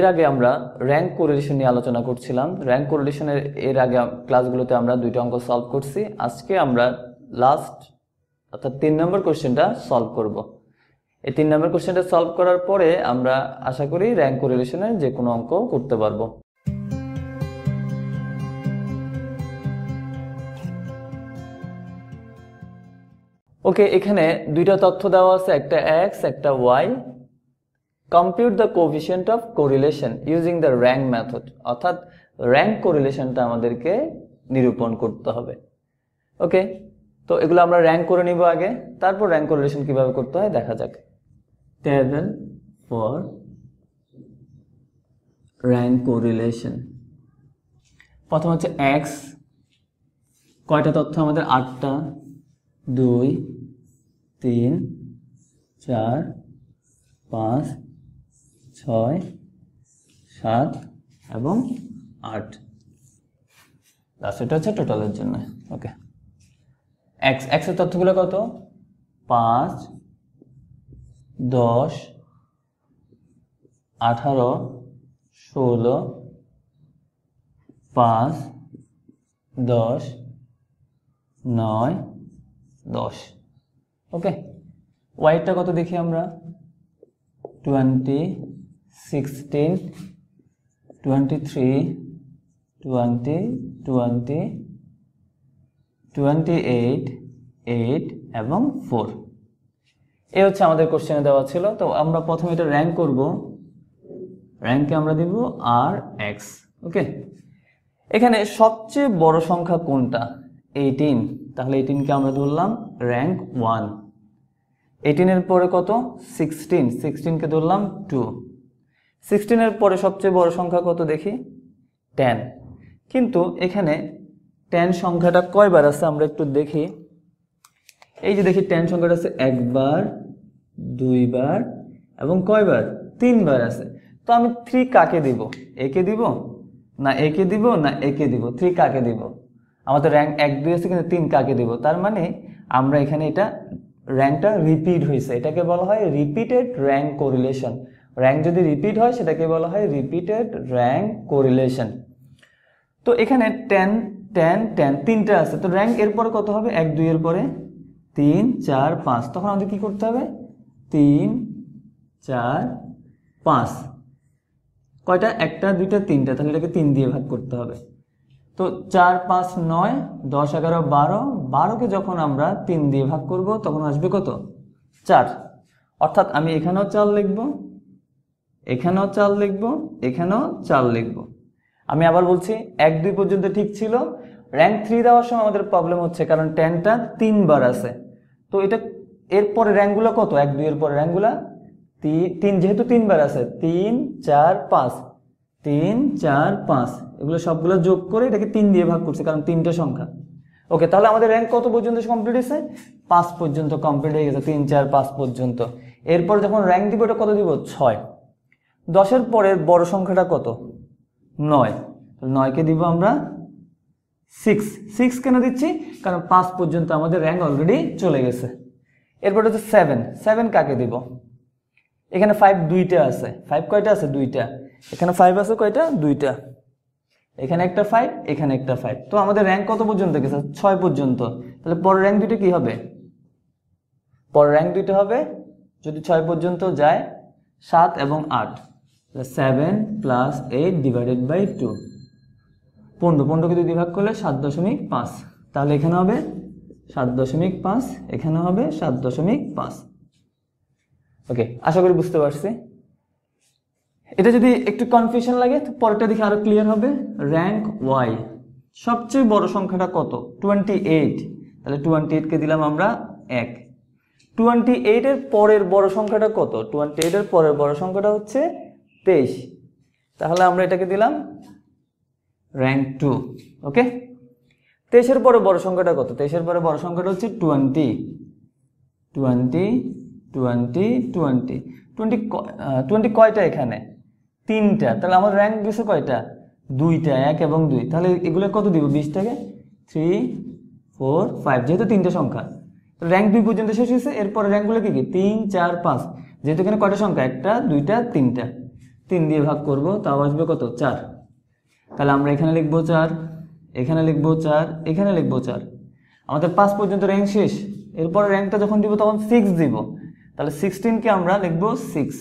এর আগে আমরা র্যাঙ্ক কোরিলেশন নিয়ে আলোচনা করছিলাম র্যাঙ্ক কোরিলেশনের এর আগে ক্লাসগুলোতে আমরা দুইটা অঙ্ক সলভ করছি আজকে আমরা লাস্ট অর্থাৎ তিন নম্বর কোশ্চেনটা সলভ করব এই তিন নম্বর কোশ্চেনটা সলভ করার পরে আমরা আশা করি র্যাঙ্ক কোরিলেশনের যে কোনো অঙ্ক করতে পারবো ওকে এখানে দুইটা তথ্য দেওয়া আছে একটা এক্স একটা Y compute the coefficient of correlation using the rank method অর্থাৎ র্যাঙ্ক কোরিলেশনটা আমাদেরকে নিরূপণ করতে হবে ওকে তো এগুলো আমরা র্যাঙ্ক করে নিব আগে তারপর র্যাঙ্ক কোরিলেশন কিভাবে করতে হয় দেখা যাক টেবল ফর র্যাঙ্ক কোরিলেশন প্রথম হচ্ছে এক্স কয়টা তথ্য আমাদের আটটা দুই তিন চার পাঁচ ছয় সাত এবং আট লাস্টেটা হচ্ছে টোটালের জন্য ওকে এক্স এক্সের তথ্যগুলো কত পাঁচ দশ আঠারো ষোলো পাঁচ দশ নয় দশ ওকে ওয়াইটটা কত দেখি আমরা twenty sixteen 23 three 20 28 8 eight eight এবং ফোর এ হচ্ছে আমাদের কোশ্চেনে দেওয়া ছিল তো আমরা প্রথমে এটা র্যাঙ্ক করব র্যাঙ্কে আমরা দিব আর এক্স ওকে এখানে সবচেয়ে বড় সংখ্যা কোনটা এইটিন তাহলে এইটিনকে আমরা ধরলাম র্যাঙ্ক ওয়ান এইটিনের পরে কত সিক্সটিন সিক্সটিনকে ধরলাম টু সিক্সটিনের পরে সবচেয়ে বড় সংখ্যা কত দেখি টেন কিন্তু এখানে টেন সংখ্যাটা কয়বার আছে আমরা একটু দেখি এই যে দেখি টেন সংখ্যাটা আছে একবার দুইবার এবং কয়বার তিনবার আছে তো আমি থ্রি কাকে দিব একে দিব না একে দিব না একে দিব থ্রি কাকে দিব আমাদের র্যাঙ্ক এক দুই আছে কিন্তু তিন কাকে দিব তার মানে আমরা এখানে এটা র্যাঙ্কটা রিপিট হয়েছে এটাকে বলা হয় রিপিটেড র্যাঙ্ক কোরিলেশন র্যাঙ্ক যদি রিপিট হয় সেটাকে বলা হয় রিপিটেড র্যাঙ্ক কোরিলেশন তো এখানে টেন টেন টেন তিনটা আছে তো র্যাঙ্ক এরপরে কত হবে এক দুইয়ের পরে তিন চার পাঁচ তখন আমাদের কী করতে হবে তিন চার পাঁচ কয়টা একটা দুইটা তিনটা তাহলে এটাকে তিন দিয়ে ভাগ করতে হবে তো চার পাঁচ নয় দশ এগারো বারো বারোকে যখন আমরা তিন দিয়ে ভাগ করব তখন আসবে কত চার অর্থাৎ আমি এখানেও চার লিখবো এখানেও চার লিখবো এখানেও চার লিখবো আমি আবার বলছি এক দুই পর্যন্ত ঠিক ছিল র্যাঙ্ক থ্রি দেওয়ার সময় আমাদের প্রবলেম হচ্ছে কারণ টেনটা তিনবার আছে তো এটা এরপরে র্যাঙ্কগুলো কত এক দুই এর পরে র্যাঙ্কগুলা তিন যেহেতু তিনবার আছে তিন চার পাঁচ তিন চার পাঁচ এগুলো সবগুলো যোগ করে এটাকে তিন দিয়ে ভাগ করছে কারণ তিনটা সংখ্যা ওকে তাহলে আমাদের র্যাঙ্ক কত পর্যন্ত কমপ্লিট হয়েছে পাঁচ পর্যন্ত কমপ্লিট হয়ে গেছে তিন চার পাঁচ পর্যন্ত এরপর যখন র্যাঙ্ক দিব এটা কত দিব ছয় দশের পরের বড় সংখ্যাটা কত নয় নয়কে দিব আমরা সিক্স সিক্স কেন দিচ্ছি কারণ পাঁচ পর্যন্ত আমাদের র্যাঙ্ক অলরেডি চলে গেছে এরপরে হচ্ছে সেভেন সেভেন কাকে দিব এখানে ফাইভ দুইটা আছে ফাইভ কয়টা আছে দুইটা এখানে ফাইভ আছে কয়টা দুইটা এখানে একটা ফাইভ এখানে একটা ফাইভ তো আমাদের র্যাঙ্ক কত পর্যন্ত গেছে ছয় পর্যন্ত তাহলে পরের র্যাঙ্ক দুইটা কি হবে পরের র্যাঙ্ক দুইটা হবে যদি ছয় পর্যন্ত যায় সাত এবং আট seven plus eight divided by two পনেরো পনেরোকে দুই ভাগ করলে সাত দশমিক পাঁচ তাহলে এখানে হবে সাত দশমিক পাঁচ এখানে হবে সাত দশমিক পাঁচ ওকে আশা করি বুঝতে পারছি এটা যদি একটু কনফিউশন লাগে তো পরেরটা দেখে আরও ক্লিয়ার হবে র্যাঙ্ক ওয়াই সবচেয়ে বড় সংখ্যাটা কত টোয়েন্টি এইট তাহলে টোয়েন্টি এইটকে দিলাম আমরা এক টোয়েন্টি এইটের পরের বড় সংখ্যাটা কত টোয়েন্টি এইটের পরের বড় সংখ্যাটা হচ্ছে তেইশ তাহলে আমরা এটাকে দিলাম র্যাঙ্ক টু ওকে তেইশের পরে বড় সংখ্যাটা কত তেইশের পরে বড় সংখ্যাটা হচ্ছে twenty twenty twenty twenty twenty twenty কয়টা এখানে তিনটা তাহলে আমার র্যাঙ্ক গেছে কয়টা দুইটা এক এবং দুই তাহলে এগুলো কত দিব বিশটাকে থ্রি ফোর ফাইভ যেহেতু তিনটা সংখ্যা র্যাঙ্ক দুই পর্যন্ত শেষ হয়েছে এরপরে র্যাঙ্কগুলো কী কী তিন চার পাঁচ যেহেতু এখানে কয়টা সংখ্যা একটা দুইটা তিনটা তিন দিয়ে ভাগ করব তাও আসবে কত চার তাহলে আমরা এখানে লিখবো চার এখানে লিখবো চার এখানে লিখবো চার আমাদের পাঁচ পর্যন্ত র্যাঙ্ক শেষ এরপর র্যাঙ্কটা যখন দিব তখন সিক্স দিব তাহলে সিক্সটিনকে আমরা লিখবো সিক্স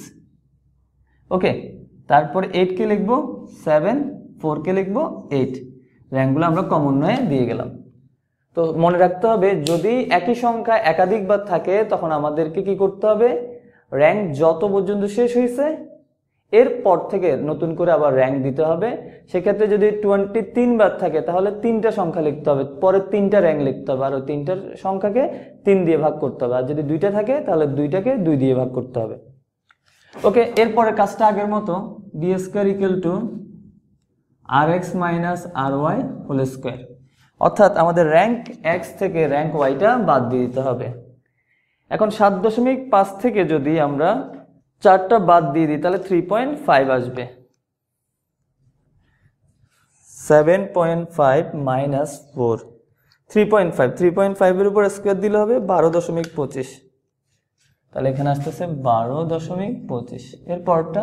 ওকে তারপর এইটকে লিখবো সেভেন ফোরকে লিখবো এইট র্যাঙ্কগুলো আমরা কমন্বয়ে দিয়ে গেলাম তো মনে রাখতে হবে যদি একই সংখ্যা একাধিকবার থাকে তখন আমাদেরকে কি করতে হবে র্যাঙ্ক যত পর্যন্ত শেষ হয়েছে এরপর থেকে নতুন করে আবার র্যাঙ্ক দিতে হবে সেক্ষেত্রে যদি টোয়েন্টি তিনবার থাকে তাহলে তিনটা সংখ্যা লিখতে হবে পরে তিনটা র্যাঙ্ক লিখতে হবে আর ওই তিনটার সংখ্যাকে তিন দিয়ে ভাগ করতে হবে আর যদি দুইটা থাকে তাহলে দুইটাকে দুই দিয়ে ভাগ করতে হবে ওকে এরপরে কাজটা আগের মতো D square equal to R X minus R Y whole square অর্থাৎ আমাদের র্যাঙ্ক এক্স থেকে র্যাঙ্ক ওয়াইটা বাদ দিয়ে দিতে হবে এখন সাত দশমিক পাঁচ থেকে যদি আমরা চারটা বাদ দিয়ে দিই তাহলে থ্রি পয়েন্ট ফাইভ আসবে seven point five minus four three point five three point ফাইভের উপর স্কোয়ার দিলে হবে বারো দশমিক পঁচিশ তাহলে এখানে আসতেছে বারো দশমিক পঁচিশ এরপরটা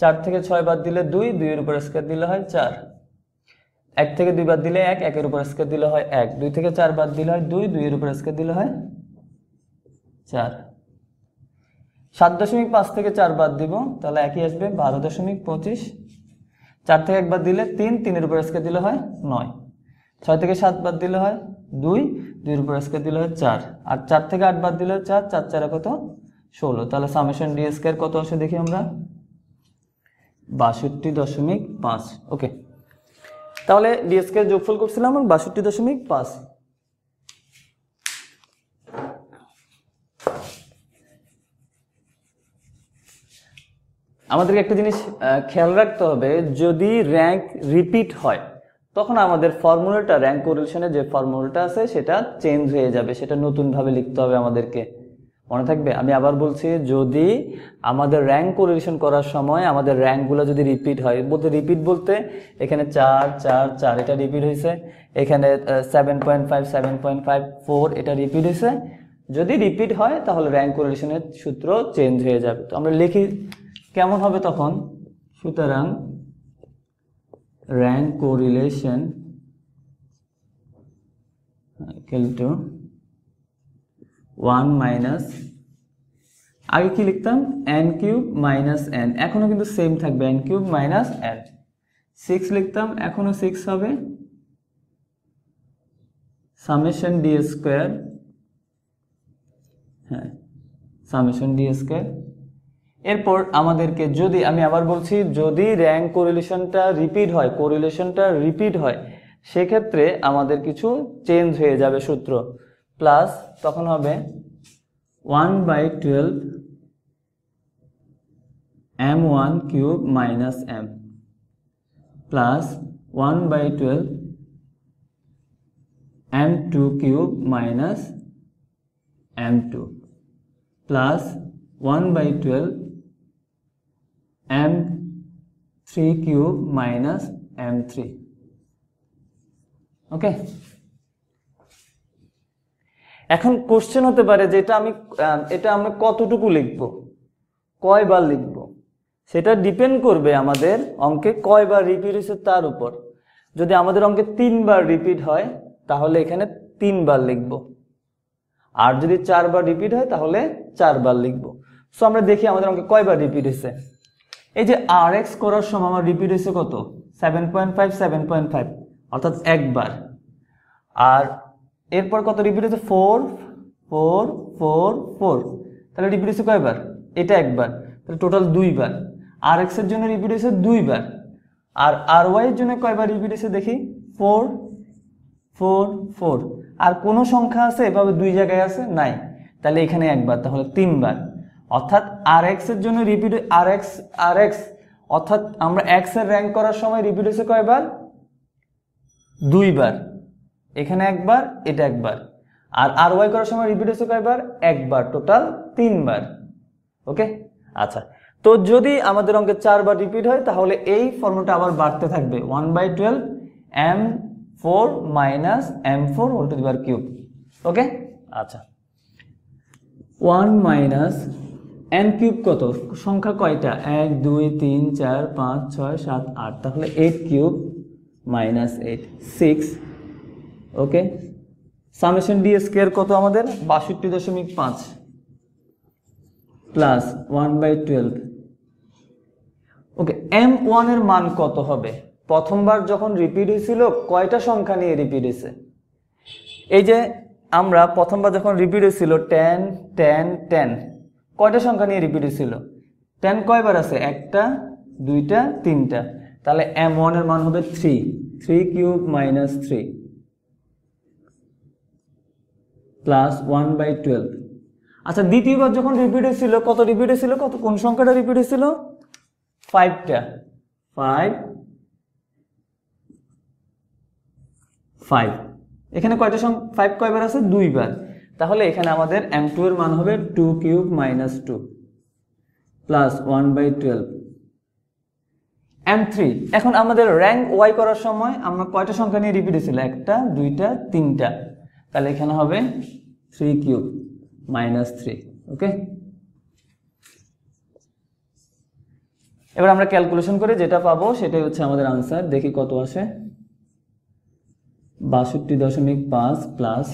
চার থেকে ছয় বাদ দিলে দুই দুইয়ের উপর স্কোয়ার দিলে হয় চার এক থেকে দুই বাদ দিলে এক একের উপর স্কোয়ার দিলে হয় এক দুই থেকে চার বাদ দিলে হয় দুই দুইয়ের উপর স্কোয়ার দিলে হয় চার সাত দশমিক পাঁচ থেকে চার বাদ দিব তাহলে একই আসবে বারো দশমিক পঁচিশ চার থেকে একবার দিলে তিন তিনের উপর আজকে দিলে হয় নয় ছয় থেকে সাত বাদ দিলে হয় দুই দুইয়ের উপর আজকে দিলে হয় চার আর চার থেকে আট বাদ দিলে হয় চার চার চারে কত ষোলো তাহলে সামেশন ডি স্কোয়ার কত আসে দেখি আমরা বাষট্টি দশমিক পাঁচ ওকে তাহলে ডি যোগফল করছিলাম বাষট্টি দশমিক পাঁচ আমাদেরকে একটা জিনিস খেয়াল রাখতে হবে যদি র্যাঙ্ক রিপিট হয় তখন আমাদের ফর্মুলাটা র্যাঙ্ক কোরিলেশনে যে ফর্মুলাটা আছে সেটা চেঞ্জ হয়ে যাবে সেটা নতুনভাবে লিখতে হবে আমাদেরকে মনে থাকবে আমি আবার বলছি যদি আমাদের র্যাঙ্ক কোরিলেশন করার সময় আমাদের র্যাঙ্কগুলো যদি রিপিট হয় বলতে রিপিট বলতে এখানে চার চার চার এটা রিপিট হয়েছে এখানে seven point five seven point five four এটা রিপিট হয়েছে যদি রিপিট হয় তাহলে র্যাঙ্ক কোরিলেশনের সূত্র চেঞ্জ হয়ে যাবে তো আমরা লিখি কেমন হবে তখন সুতরাং rank correlation to one minus আগে কি লিখতাম এন কিউব মাইনাস এন এখনও কিন্তু সেম থাকবে N cube minus N six লিখতাম এখনও সিক্স হবে সামেশন ডি স্কোয়ার হ্যাঁ সামেশন ডি স্কোয়ার এরপর আমাদেরকে যদি আমি আবার বলছি যদি র্যাঙ্ক কোরিলেশনটা রিপিট হয় কোরিলেশনটা রিপিট হয় সেক্ষেত্রে আমাদের কিছু চেঞ্জ হয়ে যাবে সূত্র প্লাস তখন হবে one by twelve M one cube minus M plus one by twelve M two cube minus M two plus one by twelve M three cube minus M three okay এখন question হতে পারে যে এটা আমি এটা আমি কতটুকু লিখব কয়বার লিখব সেটা ডিপেন্ড করবে আমাদের অঙ্কে কয়বার রিপিট হয়েছে তার উপর যদি আমাদের অঙ্কে তিনবার রিপিট হয় তাহলে এখানে তিনবার লিখব আর যদি চারবার রিপিট হয় তাহলে চারবার লিখব সো আমরা দেখি আমাদের অঙ্কে কয়বার রিপিট হয়েছে এই যে আর এক্স করার সময় আমার রিপিট হয়েছে কত seven point five seven point five অর্থাৎ একবার আর এরপর কত রিপিট হয়েছে ফোর ফোর ফোর ফোর তাহলে রিপিট হয়েছে কয়বার এটা একবার তাহলে টোটাল দুইবার আর এক্সের জন্য রিপিট হয়েছে দুইবার আর আর ওয়াইয়ের জন্য কয়বার রিপিট হয়েছে দেখি ফোর ফোর ফোর আর কোনো সংখ্যা আছে এভাবে দুই জায়গায় আছে নাই তাহলে এখানে একবার তাহলে তিনবার অর্থাৎ আর এক্সের জন্য repeat R X R X অর্থাৎ আমরা এক্সের র্যাঙ্ক করার সময় রিপিট হয়েছে কয়বার দুইবার এখানে একবার এটা একবার আর আর ওয়াই করার সময় রিপিট হয়েছে কয়বার একবার টোটাল তিনবার ওকে আচ্ছা তো যদি আমাদের অঙ্কে চারবার রিপিট হয় তাহলে এই ফর্মুলাটা আবার বাড়তে থাকবে one by twelve M four minus M four whole two দিবার কিউব ওকে আচ্ছা 1 মাইনাস এন কিউব কত সংখ্যা কয়টা এক দুই তিন চার পাঁচ ছয় সাত আট তাহলে eight cube minus eight six okay summation D square কত আমাদের বাষট্টি দশমিক পাঁচ plus one by twelve okay M ওয়ানের মান কত হবে প্রথমবার যখন রিপিট হয়েছিল কয়টা সংখ্যা নিয়ে রিপিট হয়েছে এই যে আমরা প্রথমবার যখন রিপিট হয়েছিল টেন টেন টেন কয়টা সংখ্যা নিয়ে রিপিট হয়েছিল টেন কয়বার আছে একটা দুইটা তিনটা তাহলে এম ওয়ানের মান হবে three three cube minus three plus one by twelve আচ্ছা দ্বিতীয়বার যখন রিপিট হয়েছিল কত রিপিট হয়েছিল কত কোন সংখ্যাটা রিপিট হয়েছিল ফাইভটা ফাইভ ফাইভ এখানে কয়টা ফাইভ কয়বার আছে দুইবার তাহলে এখানে আমাদের এম টু এর মান হবে two cube minus two plus one by twelve M three এখন আমাদের র্যাঙ্ক ওয়াই করার সময় আমরা কয়টা সংখ্যা নিয়ে রিপিট হয়েছিল একটা দুইটা তিনটা তাহলে এখানে হবে three cube minus three okay এবার আমরা ক্যালকুলেশন করে যেটা পাবো সেটাই হচ্ছে আমাদের আনসার দেখি কত আসে বাষট্টি দশমিক পাঁচ প্লাস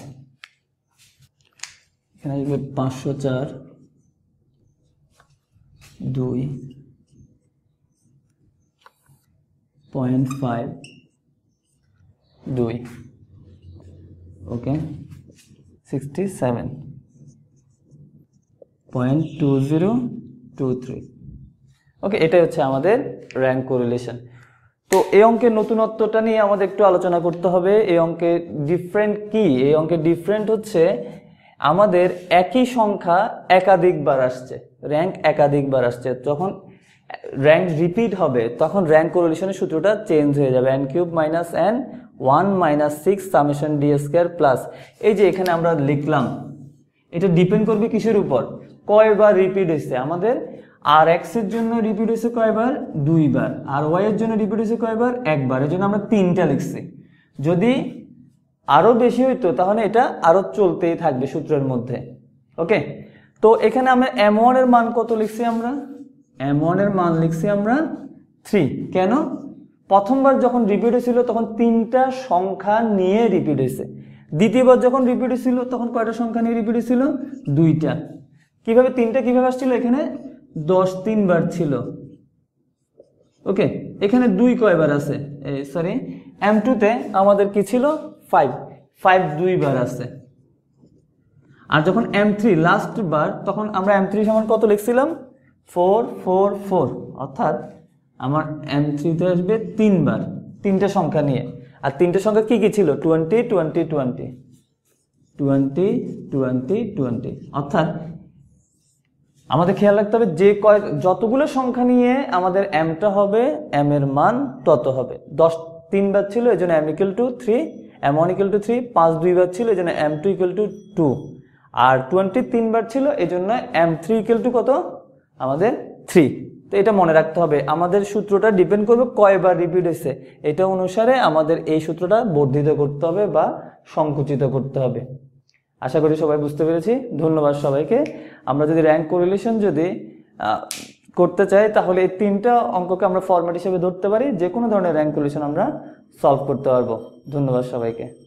এখানে আসবে পাঁচশো চার দুই পয়েন্ট ফাইভ দুই okay sixty seven point two zero two three okay এটাই হচ্ছে আমাদের র্যাঙ্ক কোরিলেশন তো এই অঙ্কের নতুনত্বটা নিয়ে আমাদের একটু আলোচনা করতে হবে এই অঙ্কে ডিফারেন্ট কি এই অঙ্কে ডিফারেন্ট হচ্ছে আমাদের একই সংখ্যা একাধিকবার আসছে র্যাঙ্ক একাধিকবার আসছে যখন র্যাঙ্ক রিপিট হবে তখন র্যাঙ্ক কোরিলেশনের সূত্রটা চেঞ্জ হয়ে যাবে N cube minus N one minus six summation D square plus এই যে এখানে আমরা লিখলাম এটা ডিপেন্ড করবে কিসের উপর কয়বার রিপিট হয়েছে আমাদের আর এক্সের জন্য রিপিট হয়েছে কয়বার দুইবার আর ওয়াইয়ের জন্য রিপিট হয়েছে কয়বার একবার এর জন্য আমরা তিনটা লিখছি যদি আরও বেশি হইতো তাহলে এটা আরও চলতেই থাকবে সূত্রের মধ্যে ওকে তো এখানে আমরা এম এর মান কত লিখছি আমরা এম এর মান লিখছি আমরা থ্রি কেন প্রথমবার যখন রিপিট হয়েছিল তখন তিনটা সংখ্যা নিয়ে রিপিট হয়েছে দ্বিতীয়বার যখন রিপিট হয়েছিল তখন কয়টা সংখ্যা নিয়ে রিপিট হয়েছিল দুইটা কিভাবে তিনটা কিভাবে আসছিল এখানে দশ তিনবার ছিল ওকে এখানে দুই কয়বার আছে সরি এম টুতে আমাদের কি ছিল ফাইভ ফাইভ দুইবার আছে আর যখন এম থ্রি লাস্ট বার তখন আমরা এম থ্রি সমান কত লিখছিলাম ফোর ফোর ফোর অর্থাৎ আমার এম থ্রিতে আসবে তিনবার তিনটা সংখ্যা নিয়ে আর তিনটা সংখ্যা কি কি ছিল twenty twenty twenty twenty twenty twenty অর্থাৎ আমাদের খেয়াল রাখতে হবে যে কয়েক যতগুলো সংখ্যা নিয়ে আমাদের এমটা হবে এম এর মান তত হবে দশ তিনবার ছিল এই জন্য M equal to three M one equal to three পাঁচ দুইবার ছিল এই জন্য M two equal to two আর টোয়েন্টি তিনবার ছিল এই জন্য এম থ্রি ইকুয়াল টু কত আমাদের থ্রি তো এটা মনে রাখতে হবে আমাদের সূত্রটা ডিপেন্ড করবে কয়বার রিপিট এসে এটা অনুসারে আমাদের এই সূত্রটা বর্ধিত করতে হবে বা সংকুচিত করতে হবে আশা করি সবাই বুঝতে পেরেছি ধন্যবাদ সবাইকে আমরা যদি র্যাঙ্ক কোরিলেশন যদি করতে চাই তাহলে এই তিনটা অঙ্ককে আমরা ফর্ম্যাট হিসেবে ধরতে পারি যে কোনো ধরনের র্যাঙ্ক কোরিলেশন আমরা সলভ করতে পারবো धन्यवाद सबा के